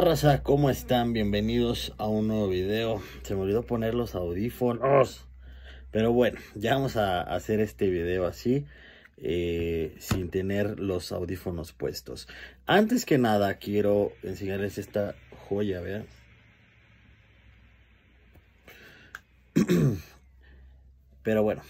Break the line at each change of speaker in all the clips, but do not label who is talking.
raza? ¿Cómo están? Bienvenidos a un nuevo video. Se me olvidó poner los audífonos. Pero bueno, ya vamos a hacer este video así. Eh, sin tener los audífonos puestos. Antes que nada quiero enseñarles esta joya, vean. Pero bueno,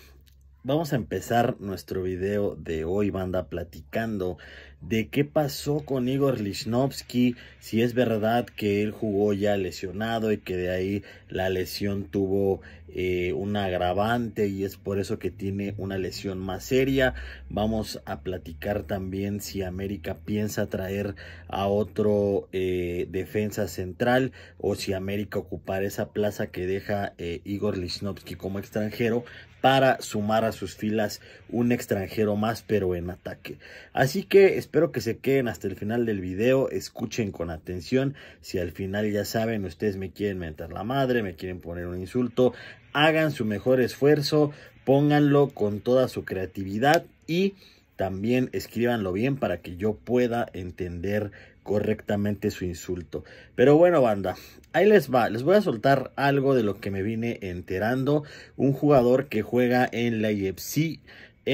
vamos a empezar nuestro video de hoy, banda, platicando de qué pasó con Igor Lichnowsky, si es verdad que él jugó ya lesionado y que de ahí la lesión tuvo eh, un agravante y es por eso que tiene una lesión más seria. Vamos a platicar también si América piensa traer a otro eh, defensa central o si América ocupar esa plaza que deja eh, Igor Lichnowsky como extranjero para sumar a sus filas un extranjero más pero en ataque. Así que Espero que se queden hasta el final del video, escuchen con atención. Si al final ya saben, ustedes me quieren meter la madre, me quieren poner un insulto, hagan su mejor esfuerzo, pónganlo con toda su creatividad y también escríbanlo bien para que yo pueda entender correctamente su insulto. Pero bueno, banda, ahí les va. Les voy a soltar algo de lo que me vine enterando. Un jugador que juega en la IFC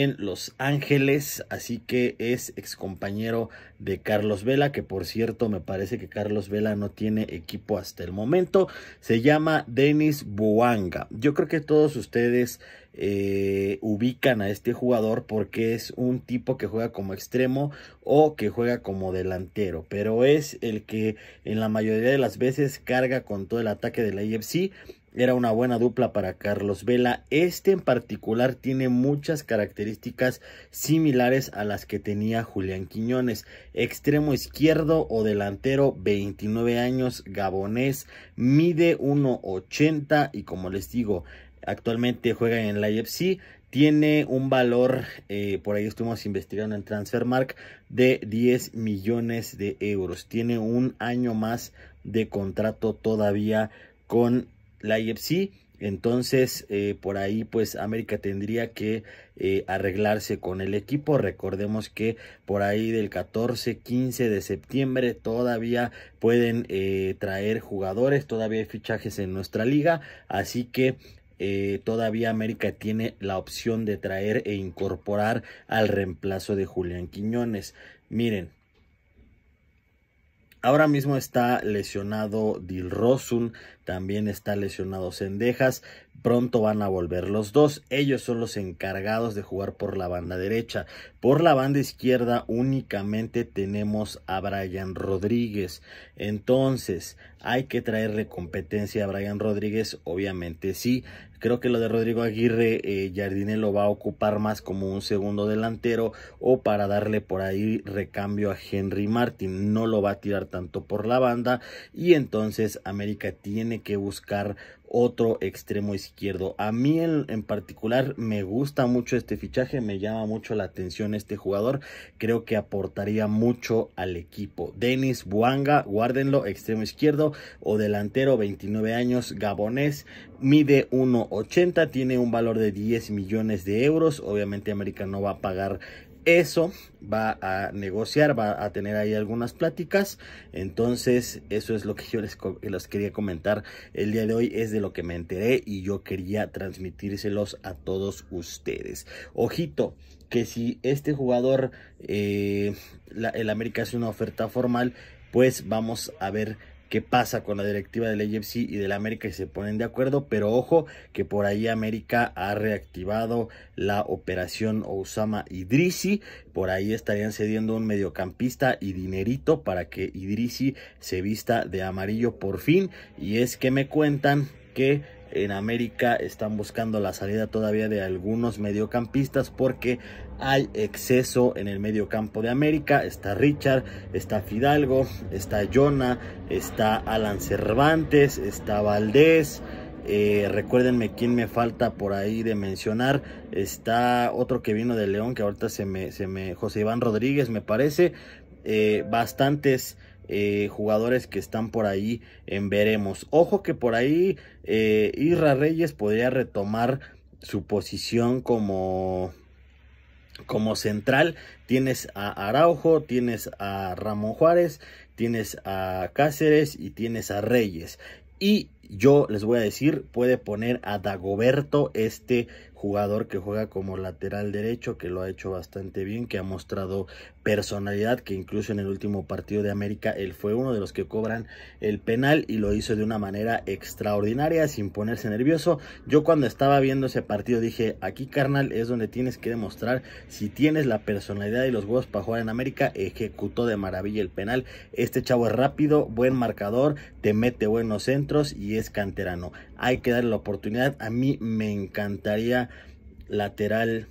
en Los Ángeles, así que es excompañero de Carlos Vela, que por cierto me parece que Carlos Vela no tiene equipo hasta el momento, se llama Denis Buanga. Yo creo que todos ustedes eh, ubican a este jugador porque es un tipo que juega como extremo o que juega como delantero, pero es el que en la mayoría de las veces carga con todo el ataque de la IFC era una buena dupla para Carlos Vela. Este en particular tiene muchas características similares a las que tenía Julián Quiñones. Extremo izquierdo o delantero, 29 años, gabonés, mide 1.80 y como les digo, actualmente juega en la IFC. Tiene un valor, eh, por ahí estuvimos investigando en Transfermark, de 10 millones de euros. Tiene un año más de contrato todavía con la IFC. Entonces, eh, por ahí, pues América tendría que eh, arreglarse con el equipo. Recordemos que por ahí del 14-15 de septiembre todavía pueden eh, traer jugadores, todavía hay fichajes en nuestra liga. Así que todavía América tiene la opción de traer e incorporar al reemplazo de Julián Quiñones. Miren, ahora mismo está lesionado Dilrosun, también está lesionado Sendejas. Pronto van a volver los dos. Ellos son los encargados de jugar por la banda derecha. Por la banda izquierda únicamente tenemos a Brian Rodríguez. Entonces, ¿hay que traerle competencia a Brian Rodríguez? Obviamente sí. Creo que lo de Rodrigo Aguirre, eh, Jardine lo va a ocupar más como un segundo delantero o para darle por ahí recambio a Henry Martin. No lo va a tirar tanto por la banda y entonces América tiene que buscar otro extremo izquierdo. A mí en, particular me gusta mucho este fichaje, me llama mucho la atención este jugador, creo que aportaría mucho al equipo. Denis Buanga, guárdenlo, extremo izquierdo o delantero, 29 años, gabonés, mide 1,80, tiene un valor de 10 millones de euros, obviamente América no va a pagar eso va a negociar, va a tener ahí algunas pláticas. Entonces, eso es lo que yo les, quería comentar el día de hoy, es de lo que me enteré y yo quería transmitírselos a todos ustedes. Ojito, que si este jugador, eh, el América hace una oferta formal, pues vamos a ver qué pasa con la directiva del AFC y del América y se ponen de acuerdo, pero ojo que por ahí América ha reactivado la operación Osama Idrisi, por ahí estarían cediendo un mediocampista y dinerito para que Idrisi se vista de amarillo por fin y es que me cuentan que en América están buscando la salida todavía de algunos mediocampistas porque hay exceso en el mediocampo de América. Está Richard, está Fidalgo, está Jonah, está Alan Cervantes, está Valdés. Eh, recuérdenme quién me falta por ahí de mencionar. Está otro que vino de León, que ahorita se me, se me, José Iván Rodríguez me parece. Eh, bastantes eh, jugadores que están por ahí en veremos. Ojo que por ahí eh, Irra Reyes podría retomar su posición como como central tienes a Araujo, tienes a Ramón Juárez, tienes a Cáceres y tienes a Reyes. Y yo les voy a decir, puede poner a Dagoberto este jugador que juega como lateral derecho, que lo ha hecho bastante bien, que ha mostrado personalidad, que incluso en el último partido de América él fue uno de los que cobran el penal y lo hizo de una manera extraordinaria, sin ponerse nervioso. Yo cuando estaba viendo ese partido dije, aquí carnal es donde tienes que demostrar si tienes la personalidad y los huevos para jugar en América, ejecutó de maravilla el penal. Este chavo es rápido, buen marcador, te mete buenos centros y es canterano. Hay que darle la oportunidad. A mí me encantaría lateral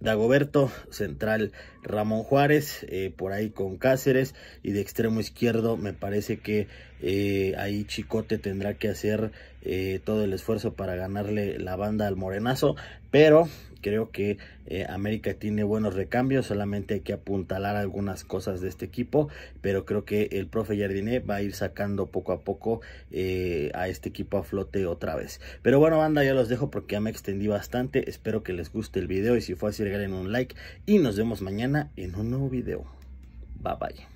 Dagoberto, central Ramón Juárez, eh, por ahí con Cáceres y de extremo izquierdo me parece que eh, ahí Chicote tendrá que hacer eh, todo el esfuerzo para ganarle la banda al Morenazo. Pero creo que eh, América tiene buenos recambios. Solamente hay que apuntalar algunas cosas de este equipo. Pero creo que el profe Jardiné va a ir sacando poco a poco a este equipo a flote otra vez. Pero bueno, banda, ya los dejo porque ya me extendí bastante. Espero que les guste el video. Y si fue así, regalen un like. Y nos vemos mañana en un nuevo video. Bye bye.